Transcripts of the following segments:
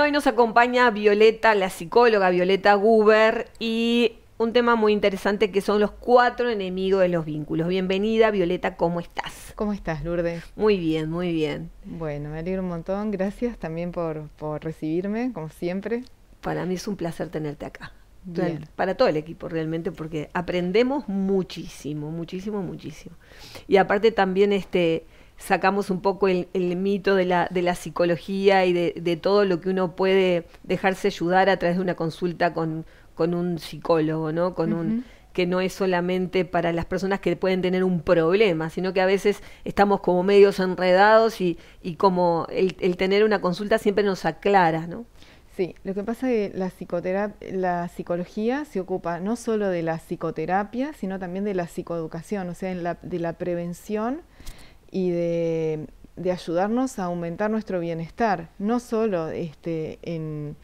hoy nos acompaña Violeta, la psicóloga Violeta Guber, y un tema muy interesante que son los cuatro enemigos de los vínculos. Bienvenida, Violeta, ¿cómo estás? ¿Cómo estás, Lourdes? Muy bien, muy bien. Bueno, me alegro un montón. Gracias también por, por recibirme, como siempre. Para mí es un placer tenerte acá. Bien. Para todo el equipo, realmente, porque aprendemos muchísimo, muchísimo, muchísimo. Y aparte también este sacamos un poco el, mito de la, de la, psicología y de, todo lo que uno puede dejarse ayudar a través de una consulta con, un psicólogo, ¿no? Con un que no es solamente para las personas que pueden tener un problema, sino que a veces estamos como medios enredados y, como el, tener una consulta siempre nos aclara, ¿no? Sí, lo que pasa es que la, psicoterapia, la psicología se ocupa no solo de la psicoterapia, sino también de la psicoeducación, o sea, de la prevención y de, ayudarnos a aumentar nuestro bienestar, no solo este, en,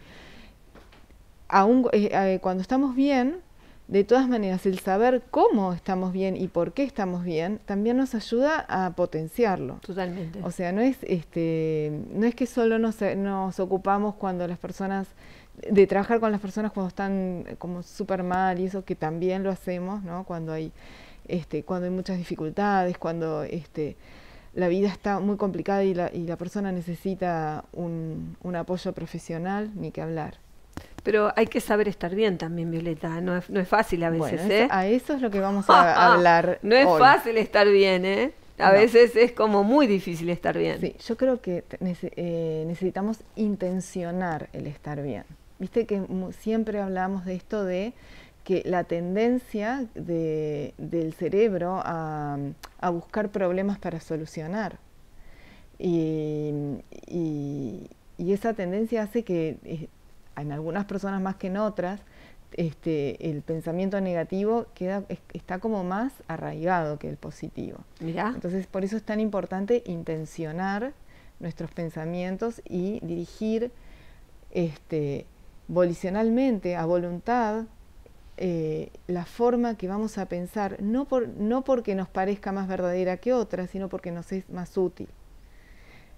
eh, cuando estamos bien, de todas maneras, el saber cómo estamos bien y por qué estamos bien también nos ayuda a potenciarlo. Totalmente. O sea, no es, este, no es que solo nos, nos ocupamos cuando las personas, de trabajar con las personas cuando están como súper mal y eso, que también lo hacemos, ¿no? Cuando hay este, cuando hay muchas dificultades, cuando este, la vida está muy complicada y la, persona necesita un, apoyo profesional, ni que hablar. Pero hay que saber estar bien también, Violeta. No es, fácil a veces, ¿eh? A eso es lo que vamos a hablar. No es fácil estar bien, ¿eh? A veces es como muy difícil estar bien. Sí, yo creo que eh, necesitamos intencionar el estar bien. Viste que siempre hablábamos de esto de que la tendencia del cerebro a, buscar problemas para solucionar. Y, esa tendencia hace que eh, en algunas personas más que en otras, este, el pensamiento negativo queda, está como más arraigado que el positivo. Entonces, por eso es tan importante intencionar nuestros pensamientos y dirigir este, volicionalmente, a voluntad, eh, la forma que vamos a pensar, no, por, no porque nos parezca más verdadera que otra, sino porque nos es más útil.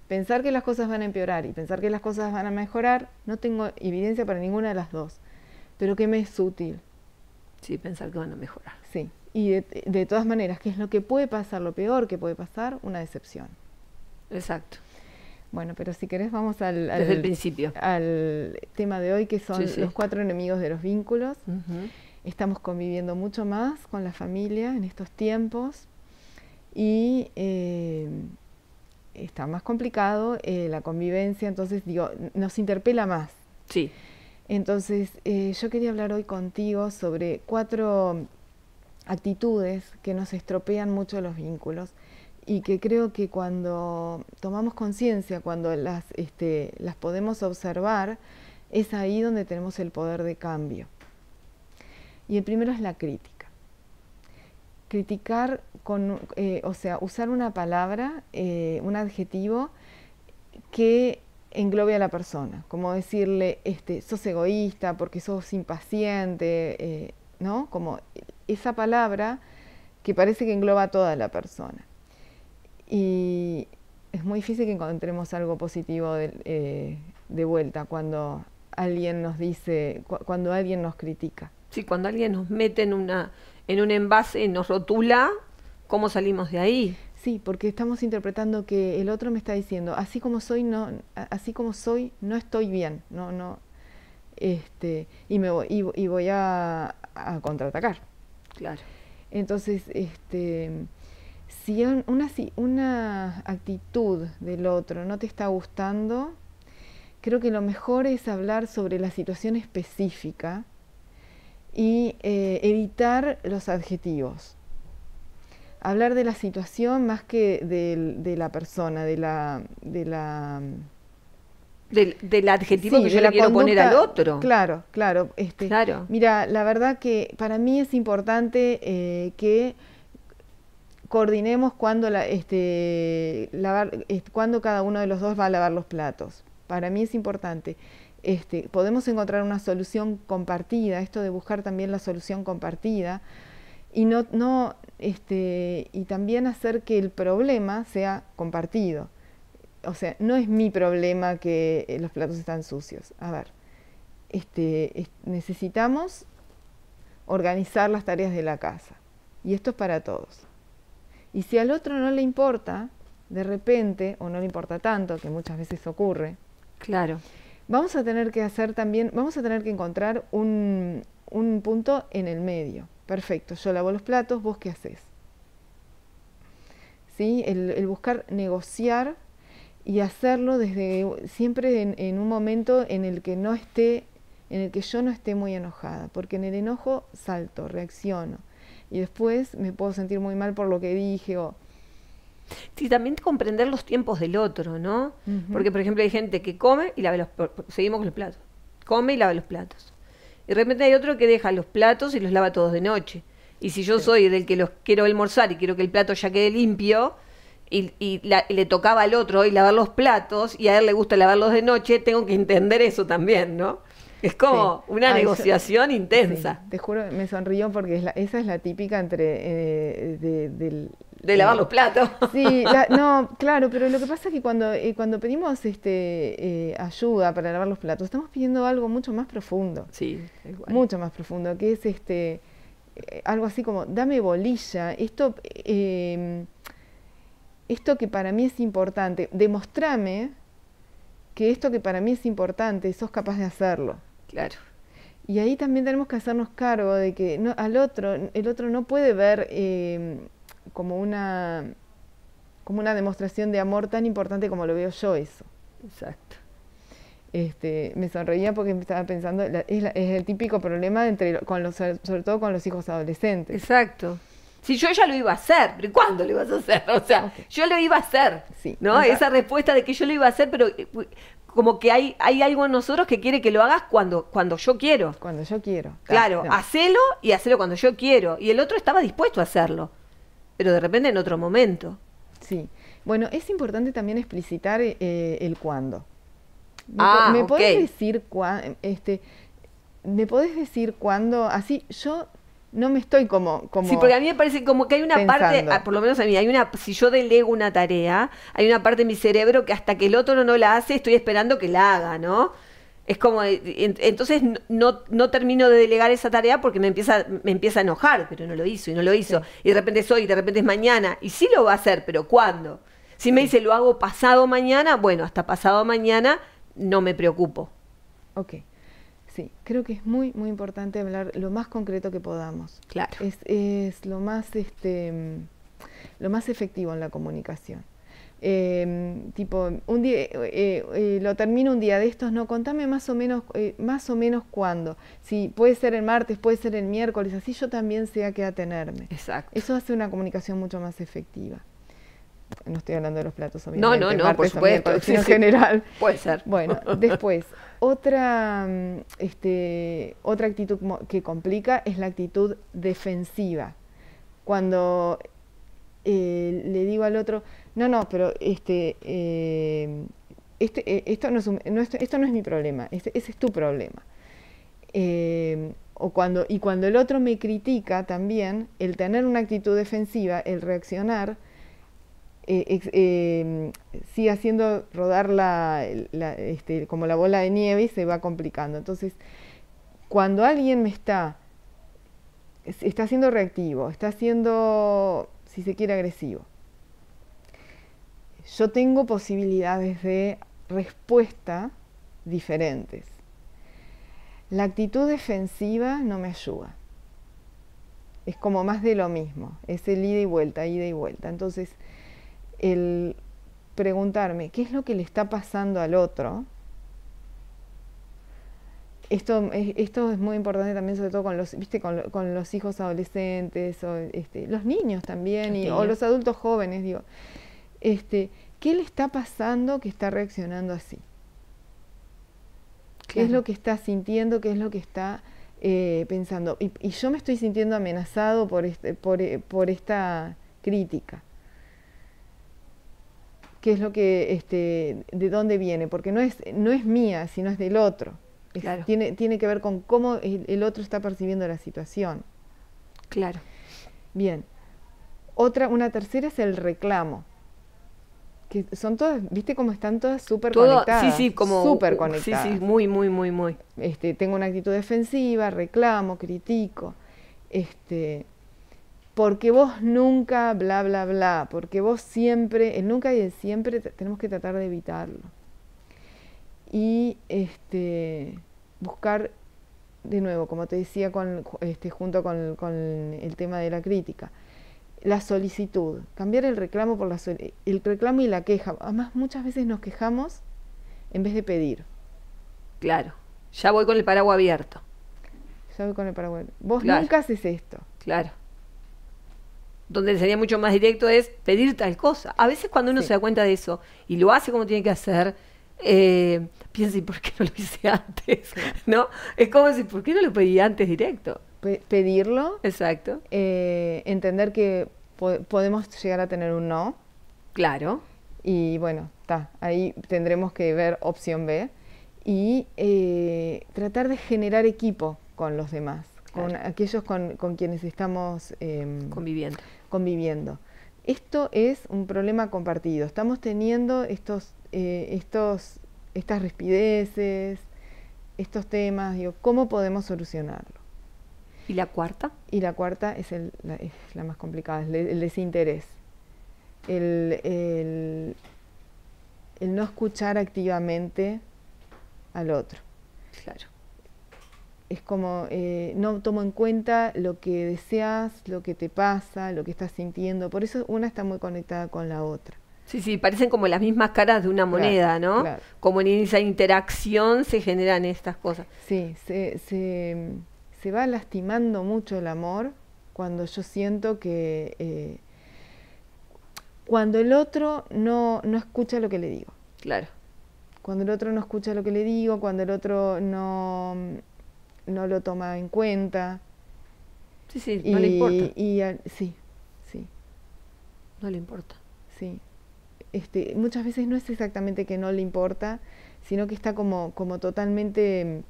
Pensar que las cosas van a empeorar y pensar que las cosas van a mejorar, no tengo evidencia para ninguna de las dos, pero que me es útil. Sí, pensar que van a mejorar. Sí, y de, todas maneras, ¿qué es lo que puede pasar? Lo peor que puede pasar, una decepción. Exacto. Bueno, pero si querés vamos al, principio. al tema de hoy, que son los cuatro enemigos de los vínculos estamos conviviendo mucho más con la familia en estos tiempos y eh, está más complicado eh, la convivencia, entonces digo, nos interpela más. Sí. Entonces, eh, yo quería hablar hoy contigo sobre cuatro actitudes que nos estropean mucho los vínculos y que creo que cuando tomamos conciencia, cuando las este, podemos observar, es ahí donde tenemos el poder de cambio. Y el primero es la crítica. Criticar con, eh, o sea, usar una palabra, eh, un adjetivo que englobe a la persona, como decirle, este, sos egoísta porque sos impaciente, eh, ¿no? Como esa palabra que parece que engloba a toda la persona. Y es muy difícil que encontremos algo positivo de, vuelta cuando alguien nos dice, cuando alguien nos critica. Sí, cuando alguien nos mete en, una, en un envase y nos rotula, ¿cómo salimos de ahí? Sí, porque estamos interpretando que el otro me está diciendo, así como soy, no, así como soy, no estoy bien, no, no, este, y me voy, y, voy a, contraatacar. Claro. Entonces, este, si una actitud del otro no te está gustando, creo que lo mejor es hablar sobre la situación específica y eh, evitar los adjetivos. Hablar de la situación más que de, la persona, de la... De la del, adjetivo que yo le quiero poner al otro. Claro, claro, este, claro. Mira, la verdad que para mí es importante eh, que coordinemos cuando, la, este, lavar, cuando cada uno de los dos va a lavar los platos. Para mí es importante. Este, podemos encontrar una solución compartida, esto de buscar también la solución compartida, y, no, este, y también hacer que el problema sea compartido. O sea, no es mi problema que eh, los platos están sucios. A ver, este, necesitamos organizar las tareas de la casa. Y esto es para todos. Y si al otro no le importa, de repente, o no le importa tanto, que muchas veces ocurre, claro vamos a tener que hacer también, vamos a tener que encontrar un, punto en el medio. Perfecto, yo lavo los platos, vos qué haces. ¿Sí? El, buscar negociar y hacerlo desde siempre en, en un momento en el que no esté, en el que yo no esté muy enojada, porque en el enojo salto, reacciono y después me puedo sentir muy mal por lo que dije o Sí, también comprender los tiempos del otro, ¿no? Porque, por ejemplo, hay gente que come y lava los seguimos con los platos. Come y lava los platos. Y de repente hay otro que deja los platos y los lava todos de noche. Y si yo soy del que los quiero almorzar y quiero que el plato ya quede limpio, y, le tocaba al otro y lavar los platos y a él le gusta lavarlos de noche, tengo que entender eso también, ¿no? Es como una negociación intensa. Te juro, me sonrío porque esa es la típica entre eh, de lavar los platos. Sí, no, claro, pero lo que pasa es que cuando, eh, cuando pedimos este, eh, ayuda para lavar los platos, estamos pidiendo algo mucho más profundo. Sí, Mucho más profundo, que es este eh, algo así como, dame bolilla, esto, em, esto que para mí es importante, demostrame que esto que para mí es importante, sos capaz de hacerlo. Claro. Y ahí también tenemos que hacernos cargo de que no, al otro, el otro no puede ver em, como una, como una demostración de amor tan importante como lo veo yo eso. Exacto. Este, me sonreía porque estaba pensando, es, el típico problema entre, con los, sobre todo con los hijos adolescentes. Exacto. Si yo ya lo iba a hacer, pero ¿cuándo lo ibas a hacer? O sea, yo lo iba a hacer. ¿No? Esa respuesta de que yo lo iba a hacer, pero eh, como que hay, hay algo en nosotros que quiere que lo hagas cuando, cuando yo quiero. Cuando yo quiero. Claro, hacelo y hacelo cuando yo quiero. Y el otro estaba dispuesto a hacerlo pero de repente en otro momento. Sí. Bueno, es importante también explicitar eh, eh, el cuándo. ¿Me, ah, ¿me podés decir cuándo? este, ¿Me podés decir cuándo? Así, yo no me estoy como, como sí porque a mí me parece como que hay una parte ah, por lo menos a mí hay una si yo delego una tarea hay una parte de mi cerebro que hasta que el otro no la hace estoy esperando que la haga no es como, eh, entonces no, termino de delegar esa tarea porque me empieza, me empieza a enojar, pero no lo hizo y no lo hizo. Y de repente es hoy, y de repente es mañana. Y sí lo va a hacer, pero ¿cuándo? Si me dice lo hago pasado mañana, bueno, hasta pasado mañana no me preocupo. Ok. Sí, creo que es muy, muy importante hablar lo más concreto que podamos. Claro. Es, es lo más este lo más efectivo en la comunicación. Em, tipo, un día, eh, eh, lo termino un día de estos, no, contame más o menos, eh, más o menos cuándo. Si puede ser el martes, puede ser el miércoles, así yo también sé a qué atenerme. Exacto. Eso hace una comunicación mucho más efectiva. No estoy hablando de los platos, obviamente. No, no, no, por supuesto. general. puede ser. Bueno, después, otra, mm, este, otra actitud que complica es la actitud defensiva. Cuando eh, le digo al otro, no, no, pero este, eh, este eh, esto, no es esto, no es mi problema, este, ese es tu problema. o cuando, y cuando el otro me critica también, el tener una actitud defensiva, el reaccionar, sigue haciendo rodar este, como la bola de nieve y se va complicando. Entonces, cuando alguien me está, está siendo reactivo, está siendo si se quiere agresivo. Yo tengo posibilidades de respuesta diferentes. La actitud defensiva no me ayuda. Es como más de lo mismo, es el ida y vuelta, ida y vuelta. Entonces, el preguntarme qué es lo que le está pasando al otro, esto, esto es muy importante también, sobre todo con los, ¿viste? Con, los hijos adolescentes, o este, los niños también, o los adultos jóvenes, digo. Este, ¿Qué le está pasando que está reaccionando así? ¿Qué es lo que está sintiendo? ¿Qué es lo que está eh, pensando? Y, yo me estoy sintiendo amenazado por, este, eh, por, esta crítica qué es lo que, este, de dónde viene, porque no es, no es mía, sino es del otro. Tiene, que ver con cómo el, otro está percibiendo la situación. Claro. Bien. Otra, una tercera es el reclamo. Que son todas, viste cómo están todas súper conectadas. Sí, sí, como. Súper conectadas. Sí, sí, muy, muy, muy, muy. Este, tengo una actitud defensiva, reclamo, critico. Este, porque vos nunca, bla, bla, bla. Porque vos siempre, el nunca y el siempre tenemos que tratar de evitarlo y este, buscar, de nuevo, como te decía, este, junto con, el tema de la crítica, la solicitud, cambiar el reclamo por la el reclamo y la queja. Además, muchas veces nos quejamos en vez de pedir. Claro, ya voy con el paraguas abierto. Ya voy con el paraguas. Vos nunca haces esto. Claro. Donde sería mucho más directo es pedir tal cosa. A veces cuando uno se da cuenta de eso y lo hace como tiene que hacer, eh, piensa, ¿y por qué no lo hice antes? ¿No? Es como si, ¿por qué no lo pedí antes directo? pedirlo. Exacto. Eh, entender que podemos llegar a tener un no. Claro. Y bueno, está. Ahí tendremos que ver opción B. Y eh, tratar de generar equipo con los demás, con aquellos con, con quienes estamos em, conviviendo. conviviendo. Esto es un problema compartido. Estamos teniendo estos, eh, estos, estas respideces, estos temas. Digo, ¿Cómo podemos solucionarlo? ¿Y la cuarta? Y la cuarta es, la, más complicada, el, el desinterés. El, el no escuchar activamente al otro. Claro es como eh, no tomo en cuenta lo que deseas, lo que te pasa, lo que estás sintiendo. Por eso una está muy conectada con la otra. Sí, sí, parecen como las mismas caras de una moneda, ¿no? Como en esa interacción se generan estas cosas. Sí, se, se, va lastimando mucho el amor cuando yo siento que... Eh, cuando el otro no, no escucha lo que le digo. Claro. Cuando el otro no escucha lo que le digo, cuando el otro no, no lo toma en cuenta. Sí, sí, no le importa. Y, sí, sí. No le importa. Sí. Este, muchas veces no es exactamente que no le importa, sino que está como, como totalmente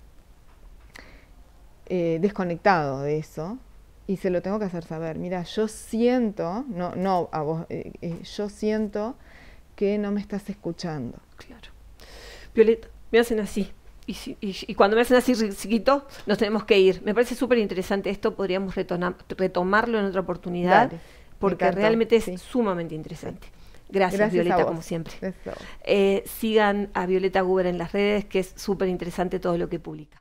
eh, desconectado de eso y se lo tengo que hacer saber. Mira, yo siento, no, no a vos, eh, eh, yo siento que no me estás escuchando. Claro. Violeta, me hacen así y, cuando me hacen así chiquito, nos tenemos que ir. Me parece súper interesante esto, podríamos retomarlo en otra oportunidad, porque realmente es sumamente interesante. Gracias, Violeta, como siempre. Eh, sigan a Violeta Guber en las redes, que es súper interesante todo lo que publica.